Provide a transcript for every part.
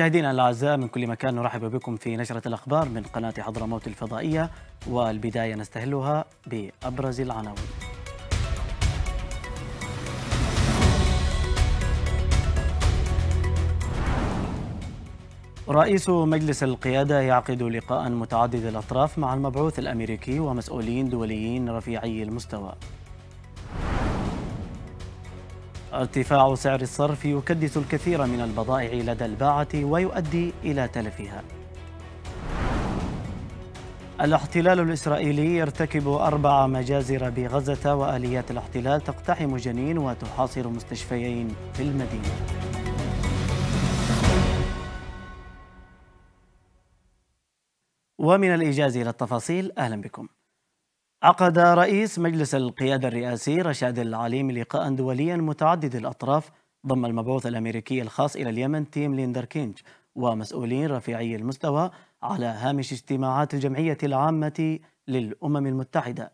مشاهدينا الاعزاء من كل مكان نرحب بكم في نشره الاخبار من قناه حضرموت الفضائيه والبدايه نستهلها بابرز العناوين. رئيس مجلس القيادة يعقد لقاء متعدد الأطراف مع المبعوث الأمريكي ومسؤولين دوليين رفيعي المستوى ارتفاع سعر الصرف يكدس الكثير من البضائع لدى الباعة ويؤدي إلى تلفها الاحتلال الإسرائيلي يرتكب أربع مجازر بغزة وآليات الاحتلال تقتحم جنين وتحاصر مستشفيين في المدينة ومن الإيجاز إلى التفاصيل أهلا بكم عقد رئيس مجلس القيادة الرئاسي رشاد العليم لقاء دوليا متعدد الأطراف ضم المبعوث الأمريكي الخاص إلى اليمن تيم ليندر كينج ومسؤولين رفيعي المستوى على هامش اجتماعات الجمعية العامة للأمم المتحدة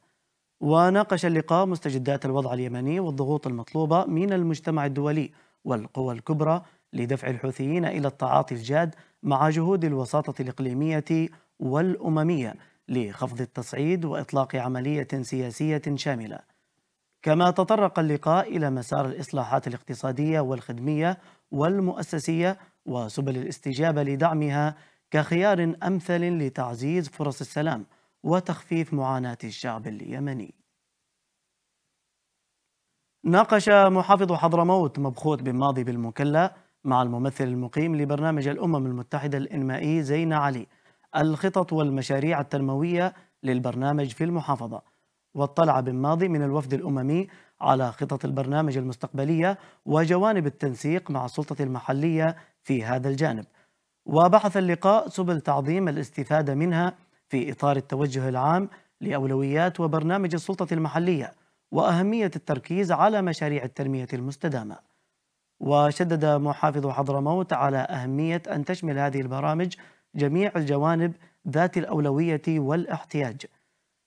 وناقش اللقاء مستجدات الوضع اليمني والضغوط المطلوبة من المجتمع الدولي والقوى الكبرى لدفع الحوثيين إلى التعاطي الجاد مع جهود الوساطة الإقليمية والأممية لخفض التصعيد وإطلاق عملية سياسية شاملة كما تطرق اللقاء إلى مسار الإصلاحات الاقتصادية والخدمية والمؤسسية وسبل الاستجابة لدعمها كخيار أمثل لتعزيز فرص السلام وتخفيف معاناة الشعب اليمني ناقش محافظ حضرموت مبخوت بن ماضي بالمكلا مع الممثل المقيم لبرنامج الأمم المتحدة الإنمائي زين علي الخطط والمشاريع التنموية للبرنامج في المحافظة واطلع بن ماضي من الوفد الأممي على خطط البرنامج المستقبلية وجوانب التنسيق مع السلطة المحلية في هذا الجانب وبحث اللقاء سبل تعظيم الاستفادة منها في إطار التوجه العام لأولويات وبرنامج السلطة المحلية وأهمية التركيز على مشاريع التنمية المستدامة وشدد محافظ حضرموت على أهمية أن تشمل هذه البرامج جميع الجوانب ذات الأولوية والاحتياج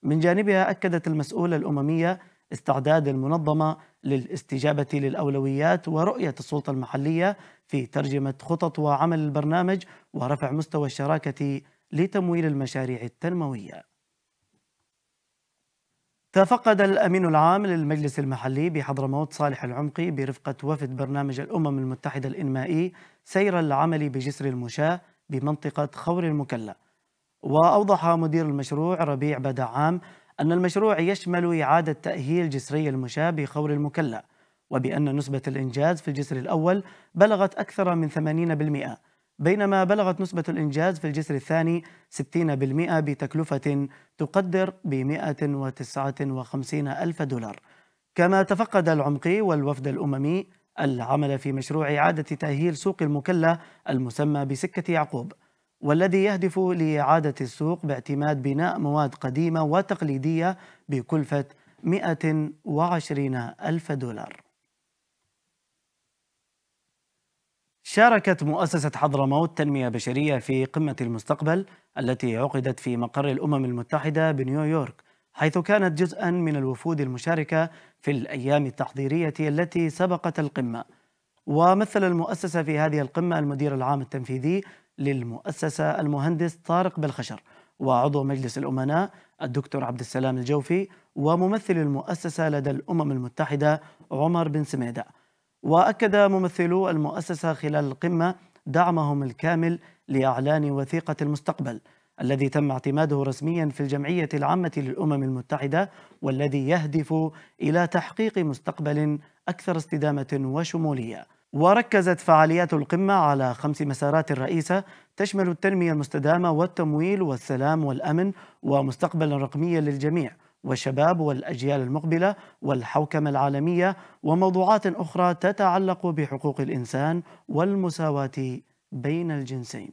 من جانبها أكدت المسؤولة الأممية استعداد المنظمة للاستجابة للأولويات ورؤية السلطة المحلية في ترجمة خطط وعمل البرنامج ورفع مستوى الشراكة لتمويل المشاريع التنموية تفقد الأمين العام للمجلس المحلي بحضرموت صالح العمقي برفقة وفد برنامج الأمم المتحدة الإنمائي سير العمل بجسر المشاة بمنطقة خور المكلا وأوضح مدير المشروع ربيع بدعام أن المشروع يشمل إعادة تأهيل جسري المشاة بخور المكلا وبأن نسبة الإنجاز في الجسر الأول بلغت أكثر من 80% بينما بلغت نسبة الإنجاز في الجسر الثاني 60% بتكلفة تقدر ب 159 ألف دولار كما تفقد العمقي والوفد الأممي العمل في مشروع إعادة تأهيل سوق المكلة المسمى بسكة يعقوب والذي يهدف لإعادة السوق باعتماد بناء مواد قديمة وتقليدية بكلفة 120 ألف دولار شاركت مؤسسة حضرموت تنمية بشرية في قمة المستقبل التي عقدت في مقر الأمم المتحدة بنيويورك حيث كانت جزءا من الوفود المشاركة في الأيام التحضيرية التي سبقت القمة ومثل المؤسسة في هذه القمة المدير العام التنفيذي للمؤسسة المهندس طارق بالخشر وعضو مجلس الأمناء الدكتور عبد السلام الجوفي وممثل المؤسسة لدى الأمم المتحدة عمر بن سميدة وأكد ممثلو المؤسسة خلال القمة دعمهم الكامل لإعلان وثيقة المستقبل الذي تم اعتماده رسميا في الجمعية العامة للأمم المتحدة والذي يهدف إلى تحقيق مستقبل أكثر استدامة وشمولية وركزت فعاليات القمة على خمس مسارات رئيسة تشمل التنمية المستدامة والتمويل والسلام والأمن ومستقبلا رقميا للجميع والشباب والأجيال المقبلة والحوكمة العالمية وموضوعات أخرى تتعلق بحقوق الإنسان والمساواة بين الجنسين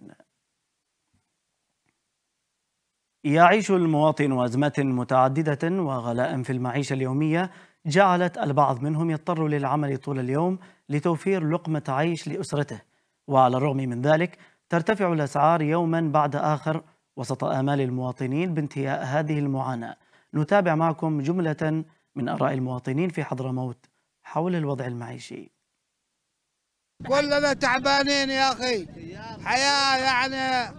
يعيش المواطن أزمات متعددة وغلاء في المعيشة اليومية جعلت البعض منهم يضطر للعمل طول اليوم لتوفير لقمة عيش لأسرته وعلى الرغم من ذلك ترتفع الأسعار يوما بعد آخر وسط آمال المواطنين بانتهاء هذه المعاناة نتابع معكم جملة من آراء المواطنين في حضرموت حول الوضع المعيشي كلنا تعبانين يا أخي حياة يعني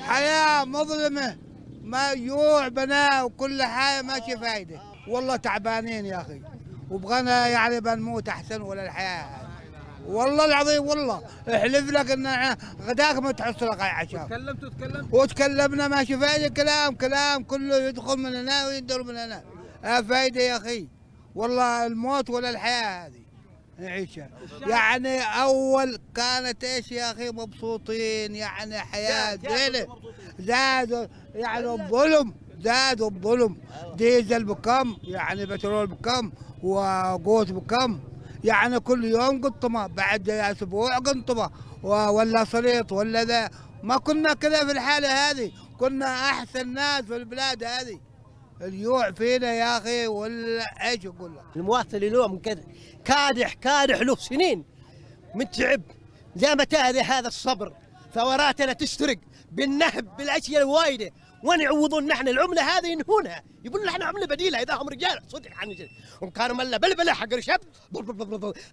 حياة مظلمة ما جوع بناء وكل حاجة ماشي فايدة والله تعبانين يا أخي وبغنا يعني بنموت أحسن ولا الحياة والله العظيم والله احلف لك ان غداك ما تحصل لك عشاء تكلمت وتكلمت وتكلمنا ما فايده كلام كلام كله يدخل من هنا ويدور من هنا آه، فايده يا اخي والله الموت ولا الحياه هذه عيشه يعني اول كانت ايش يا اخي مبسوطين يعني حياه يعني زينه زادوا يعني الظلم زاد الظلم ديزل بكم يعني بترول بكم وقوت بكم يعني كل يوم قطمه بعد أسبوع قنطمة ولا صليط ولا ذا ما كنا كذا في الحالة هذه كنا أحسن ناس في البلاد هذه الجوع فينا يا اخي ولا ايش اقول لك؟ المواطن اليوم كد... كادح كادح له سنين من تعب لا متى هذا الصبر ثوراتنا تسترق بالنهب بالاشياء الوايده وين يعوضون نحن العمله هذه ينهونها يقولون نحن عمله بديله اذا هم رجال صدق عن وان كانوا ملا بلبله حق رشب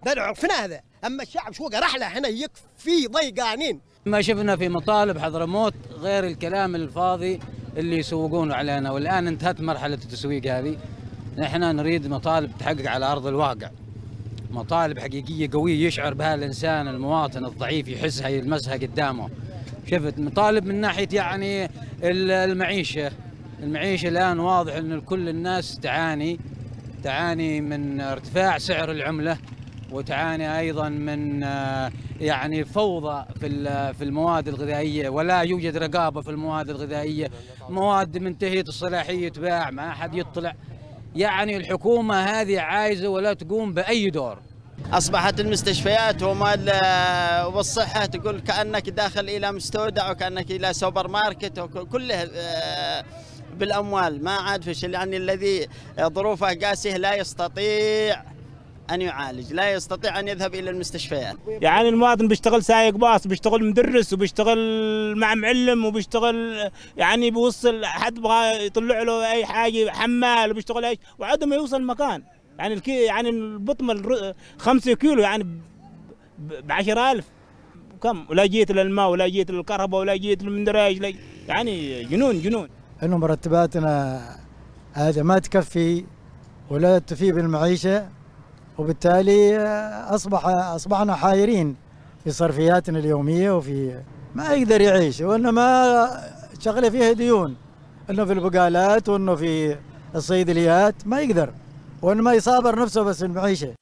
عرفنا هذا اما الشعب شو قرح له هنا يكفي ضيقانين ما شفنا في مطالب حضرموت غير الكلام الفاضي اللي يسوقون علينا والان انتهت مرحله التسويق هذه احنا نريد مطالب تحقق على ارض الواقع مطالب حقيقيه قويه يشعر بها الانسان المواطن الضعيف يحسها يلمسها قدامه شفت مطالب من ناحيه يعني المعيشه المعيشه الان واضح ان كل الناس تعاني تعاني من ارتفاع سعر العمله وتعاني ايضا من آه، يعني فوضى في في المواد الغذائيه ولا يوجد رقابه في المواد الغذائيه مواد منتهيه الصلاحيه تباع ما حد يطلع يعني الحكومه هذه عايزه ولا تقوم باي دور اصبحت المستشفيات وما والصحه تقول كانك داخل الى مستودع وكانك الى سوبر ماركت وكله آه، بالاموال ما عاد فيش يعني الذي ظروفه قاسيه لا يستطيع أن يعالج لا يستطيع أن يذهب إلى المستشفيات يعني المواطن بيشتغل سايق باص بيشتغل مدرس وبيشتغل مع معلم وبيشتغل يعني بيوصل حد بغى يطلع له أي حاجة حمال وبيشتغل أي وعدم يوصل مكان يعني الكي يعني البطمة خمسة كيلو يعني ب 10000 كم ولا جيت للماء ولا جيت للكهرباء ولا جيت للمدراج يعني جنون جنون انه مرتباتنا هذا ما تكفي ولا تفي بالمعيشه وبالتالي آه، اصبح اصبحنا حايرين في صرفياتنا اليوميه وفي ما يقدر يعيش وانما شغله فيها ديون انه في البقالات وانه في الصيدليات ما يقدر وانما يصابر نفسه بس المعيشه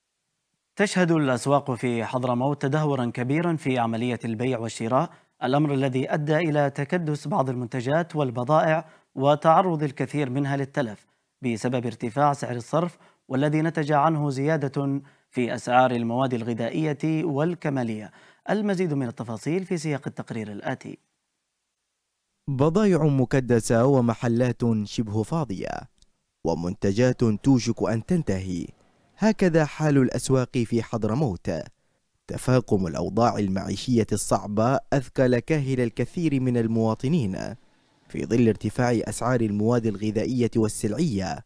تشهد الاسواق في حضرموت تدهورا كبيرا في عمليه البيع والشراء الامر الذي ادى الى تكدس بعض المنتجات والبضائع وتعرض الكثير منها للتلف بسبب ارتفاع سعر الصرف والذي نتج عنه زيادة في أسعار المواد الغذائية والكمالية المزيد من التفاصيل في سياق التقرير الآتي بضائع مكدسة ومحلات شبه فاضية ومنتجات توشك أن تنتهي هكذا حال الأسواق في حضرموت تفاقم الأوضاع المعيشية الصعبة أثقل كاهل الكثير من المواطنين في ظل ارتفاع أسعار المواد الغذائية والسلعية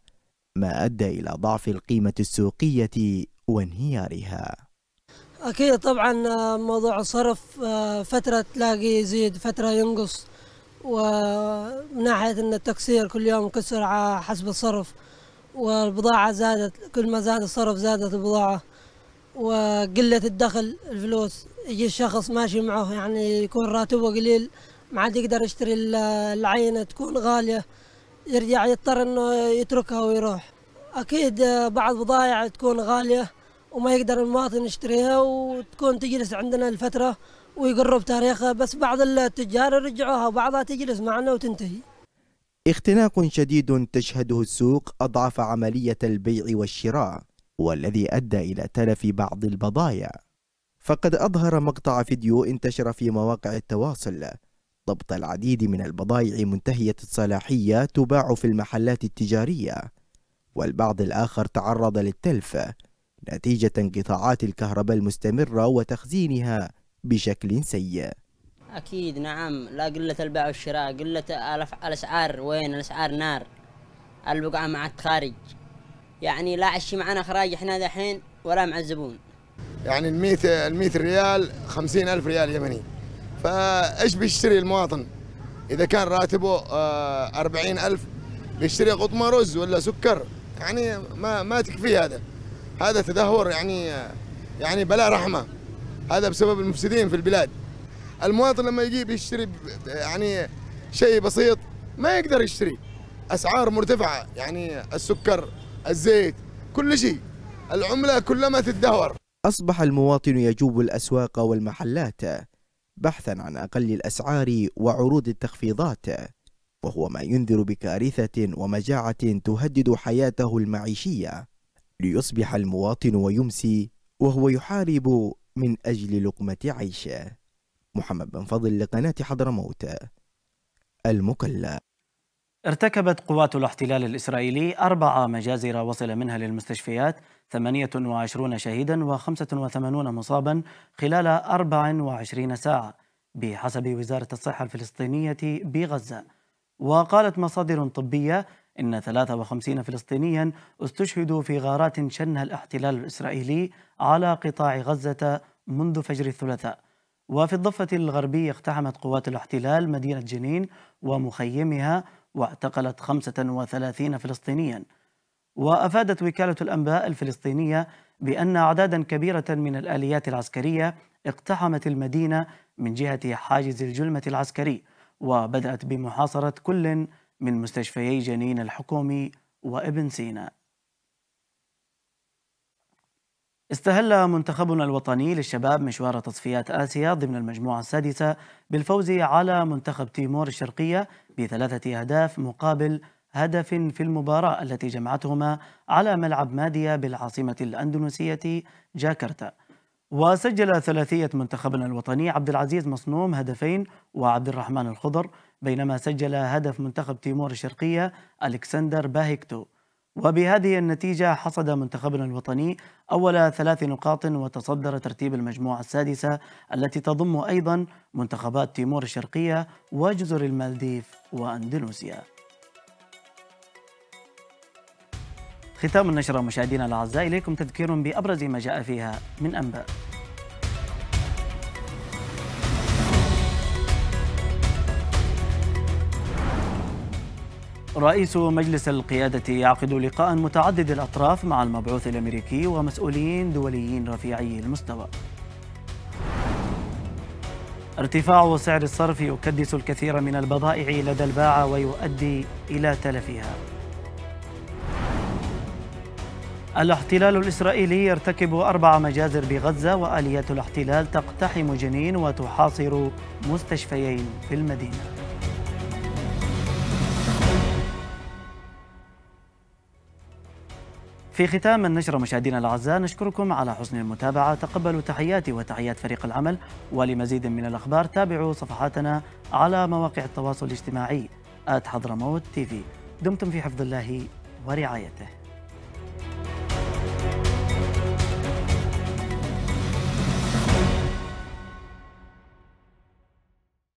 ما أدى إلى ضعف القيمة السوقية وانهيارها أكيد طبعا آه، موضوع الصرف آه، فترة تلاقي يزيد فترة ينقص ومن ناحية أن التكسير كل يوم كسر على حسب الصرف والبضاعة زادت كل ما زاد الصرف زادت البضاعة وقلة الدخل الفلوس يجي الشخص ماشي معه يعني يكون راتبه قليل ما عاد يقدر يشتري العينة تكون غالية يرجع يضطر انه يتركها ويروح اكيد بعض بضائع تكون غاليه وما يقدر المواطن يشتريها وتكون تجلس عندنا لفتره ويقرب تاريخها بس بعض التجار يرجعوها وبعضها تجلس معنا وتنتهي اختناق شديد تشهده السوق أضعف عملية البيع والشراء والذي أدى إلى تلف بعض البضائع فقد أظهر مقطع فيديو انتشر في مواقع التواصل ضبط العديد من البضائع منتهية الصلاحية تباع في المحلات التجارية والبعض الآخر تعرض للتلف نتيجة انقطاعات الكهرباء المستمرة وتخزينها بشكل سيء أكيد نعم لا قلة البيع والشراء قلة الأسعار وين الأسعار نار البقعة مع الخارج يعني لا عشي معنا خراج احنا دحين ولا مع الزبون يعني الميت الميت ريال خمسين ألف ريال يمني فايش بيشتري المواطن اذا كان راتبه آه، أربعين 40000 بيشتري قطمه رز ولا سكر يعني ما ما تكفي هذا هذا تدهور يعني يعني بلا رحمه هذا بسبب المفسدين في البلاد المواطن لما يجي يشتري يعني شيء بسيط ما يقدر يشتري اسعار مرتفعه يعني السكر الزيت كل شيء العمله كلما تدهور اصبح المواطن يجوب الاسواق والمحلات بحثا عن أقل الأسعار وعروض التخفيضات وهو ما ينذر بكارثة ومجاعة تهدد حياته المعيشية ليصبح المواطن ويمسي وهو يحارب من أجل لقمة عيشه محمد بن فضل لقناة حضرموت المكلا ارتكبت قوات الاحتلال الإسرائيلي أربع مجازر وصل منها للمستشفيات 28 شهيدا و85 مصابا خلال 24 ساعة بحسب وزارة الصحة الفلسطينية بغزة وقالت مصادر طبية إن 53 فلسطينيا استشهدوا في غارات شنها الاحتلال الإسرائيلي على قطاع غزة منذ فجر الثلاثاء وفي الضفة الغربية اقتحمت قوات الاحتلال مدينة جنين ومخيمها واعتقلت 35 فلسطينيا وأفادت وكالة الأنباء الفلسطينية بأن أعدادا كبيرة من الآليات العسكرية اقتحمت المدينة من جهة حاجز الجلمة العسكري وبدأت بمحاصرة كل من مستشفيي جنين الحكومي وابن سينا استهل منتخبنا الوطني للشباب مشوار تصفيات آسيا ضمن المجموعة السادسة بالفوز على منتخب تيمور الشرقية بثلاثة أهداف مقابل هدف في المباراة التي جمعتهما على ملعب ماديا بالعاصمة الأندونيسية جاكرتا وسجل ثلاثية منتخبنا الوطني عبد العزيز مصنوم هدفين وعبد الرحمن الخضر بينما سجل هدف منتخب تيمور الشرقية ألكسندر باهيكتو وبهذه النتيجة حصد منتخبنا الوطني أول ثلاث نقاط وتصدر ترتيب المجموعة السادسة التي تضم أيضا منتخبات تيمور الشرقية وجزر المالديف وأندونيسيا ختام النشرة مشاهدينا الأعزاء إليكم تذكير بأبرز ما جاء فيها من أنباء رئيس مجلس القيادة يعقد لقاء متعدد الأطراف مع المبعوث الأمريكي ومسؤولين دوليين رفيعي المستوى ارتفاع سعر الصرف يكدس الكثير من البضائع لدى الباعة ويؤدي إلى تلفها الاحتلال الإسرائيلي يرتكب أربع مجازر بغزة وآليات الاحتلال تقتحم جنين وتحاصر مستشفيين في المدينة في ختام النشرة مشاهدينا الأعزاء نشكركم على حسن المتابعة تقبلوا تحياتي وتحيات فريق العمل ولمزيد من الأخبار تابعوا صفحاتنا على مواقع التواصل الاجتماعي حضرموت تي في دمتم في حفظ الله ورعايته